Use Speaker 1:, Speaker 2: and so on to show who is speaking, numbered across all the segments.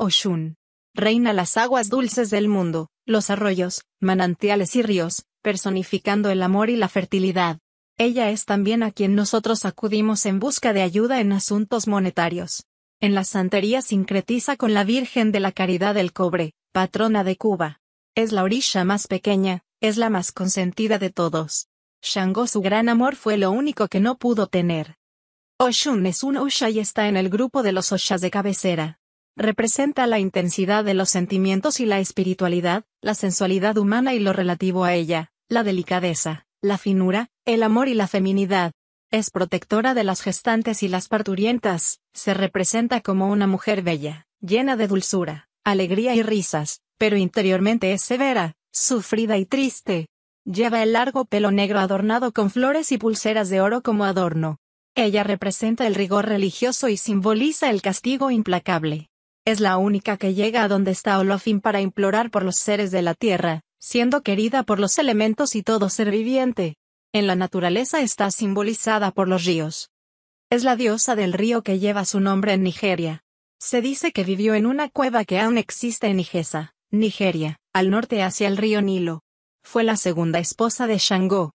Speaker 1: Oshun. Reina las aguas dulces del mundo, los arroyos, manantiales y ríos, personificando el amor y la fertilidad. Ella es también a quien nosotros acudimos en busca de ayuda en asuntos monetarios. En la santería sincretiza con la Virgen de la Caridad del Cobre, patrona de Cuba. Es la orilla más pequeña, es la más consentida de todos. Shango su gran amor fue lo único que no pudo tener. Oshun es un Osha y está en el grupo de los Oshas de cabecera representa la intensidad de los sentimientos y la espiritualidad, la sensualidad humana y lo relativo a ella, la delicadeza, la finura, el amor y la feminidad. Es protectora de las gestantes y las parturientas, se representa como una mujer bella, llena de dulzura, alegría y risas, pero interiormente es severa, sufrida y triste. Lleva el largo pelo negro adornado con flores y pulseras de oro como adorno. Ella representa el rigor religioso y simboliza el castigo implacable es la única que llega a donde está Olofin para implorar por los seres de la tierra, siendo querida por los elementos y todo ser viviente. En la naturaleza está simbolizada por los ríos. Es la diosa del río que lleva su nombre en Nigeria. Se dice que vivió en una cueva que aún existe en Igesa, Nigeria, al norte hacia el río Nilo. Fue la segunda esposa de Shango.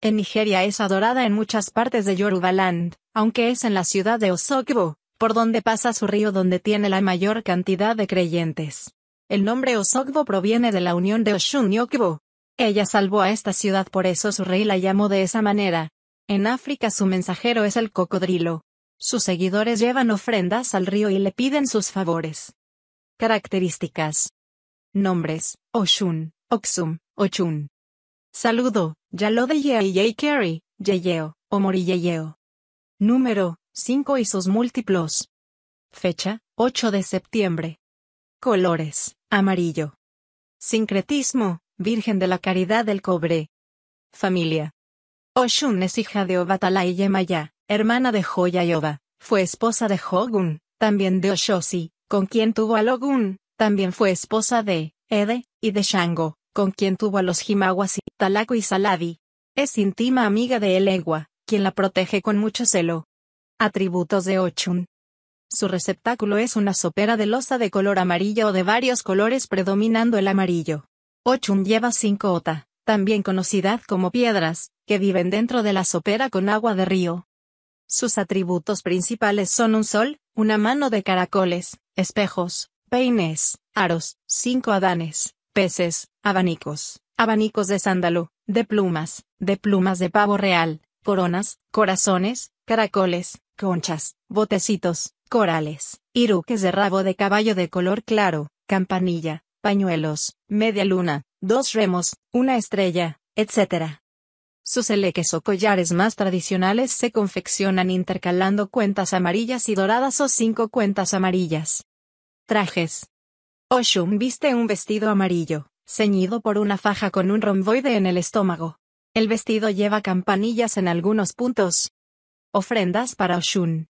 Speaker 1: En Nigeria es adorada en muchas partes de Yorubaland, aunque es en la ciudad de Osogbo, por donde pasa su río donde tiene la mayor cantidad de creyentes. El nombre Osogbo proviene de la unión de Oshun y Okbo. Ella salvó a esta ciudad por eso su rey la llamó de esa manera. En África su mensajero es el cocodrilo. Sus seguidores llevan ofrendas al río y le piden sus favores. Características. Nombres, Oshun, Oxum, Ochun. Saludo, Yalodeyea y Kerry, Yeyeo, Omori Número, 5 y sus múltiplos. Fecha, 8 de septiembre. Colores, amarillo. Sincretismo, Virgen de la Caridad del Cobre. Familia. Oshun es hija de Obatala y Yemaya, hermana de Joya Yoba. fue esposa de Hogun, también de Oshosi, con quien tuvo a Logun, también fue esposa de Ede, y de Shango, con quien tuvo a los Himawasi, y Talaco y Saladi. Es íntima amiga de Elegua, quien la protege con mucho celo. Atributos de Ochun. Su receptáculo es una sopera de losa de color amarillo o de varios colores predominando el amarillo. Ochun lleva cinco ota, también conocida como piedras, que viven dentro de la sopera con agua de río. Sus atributos principales son un sol, una mano de caracoles, espejos, peines, aros, cinco adanes, peces, abanicos, abanicos de sándalo, de plumas, de plumas de pavo real, coronas, corazones, caracoles, conchas, botecitos, corales, iruques de rabo de caballo de color claro, campanilla, pañuelos, media luna, dos remos, una estrella, etc. Sus eleques o collares más tradicionales se confeccionan intercalando cuentas amarillas y doradas o cinco cuentas amarillas. Trajes. Oshun viste un vestido amarillo, ceñido por una faja con un romboide en el estómago. El vestido lleva campanillas en algunos puntos, Ofrendas para Oshun.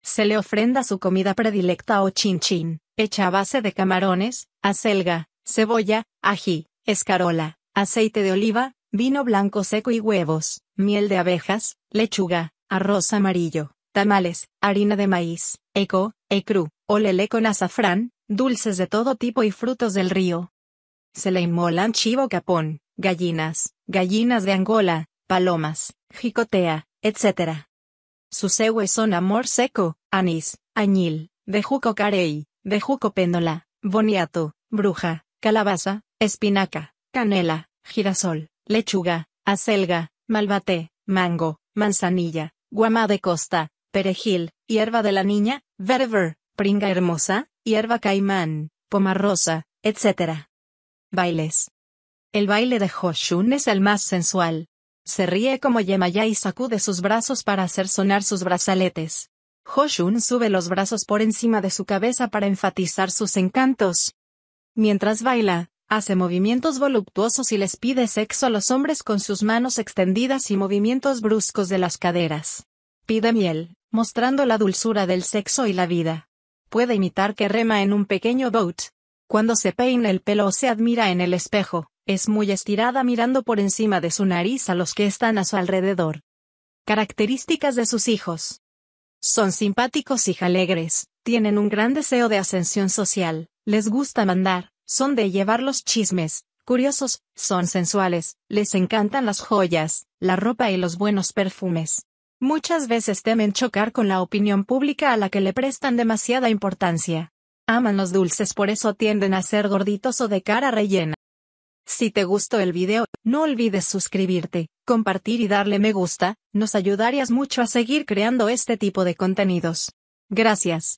Speaker 1: Se le ofrenda su comida predilecta o chin chin, hecha a base de camarones, acelga, cebolla, ají, escarola, aceite de oliva, vino blanco seco y huevos, miel de abejas, lechuga, arroz amarillo, tamales, harina de maíz, eco, ecru, olele con azafrán, dulces de todo tipo y frutos del río. Se le inmolan chivo capón, gallinas, gallinas de Angola, palomas, jicotea, etc. Sus son amor seco, anís, añil, bejuco carey, bejuco péndola, boniato, bruja, calabaza, espinaca, canela, girasol, lechuga, acelga, malvate, mango, manzanilla, guama de costa, perejil, hierba de la niña, verver, pringa hermosa, hierba caimán, pomarrosa, etc. Bailes. El baile de Hoshun es el más sensual, se ríe como Yemaya y sacude sus brazos para hacer sonar sus brazaletes. Hoshun sube los brazos por encima de su cabeza para enfatizar sus encantos. Mientras baila, hace movimientos voluptuosos y les pide sexo a los hombres con sus manos extendidas y movimientos bruscos de las caderas. Pide miel, mostrando la dulzura del sexo y la vida. Puede imitar que rema en un pequeño boat. Cuando se peina el pelo o se admira en el espejo. Es muy estirada mirando por encima de su nariz a los que están a su alrededor. Características de sus hijos. Son simpáticos y alegres, tienen un gran deseo de ascensión social, les gusta mandar, son de llevar los chismes, curiosos, son sensuales, les encantan las joyas, la ropa y los buenos perfumes. Muchas veces temen chocar con la opinión pública a la que le prestan demasiada importancia. Aman los dulces por eso tienden a ser gorditos o de cara rellena. Si te gustó el video, no olvides suscribirte, compartir y darle me gusta, nos ayudarías mucho a seguir creando este tipo de contenidos. Gracias.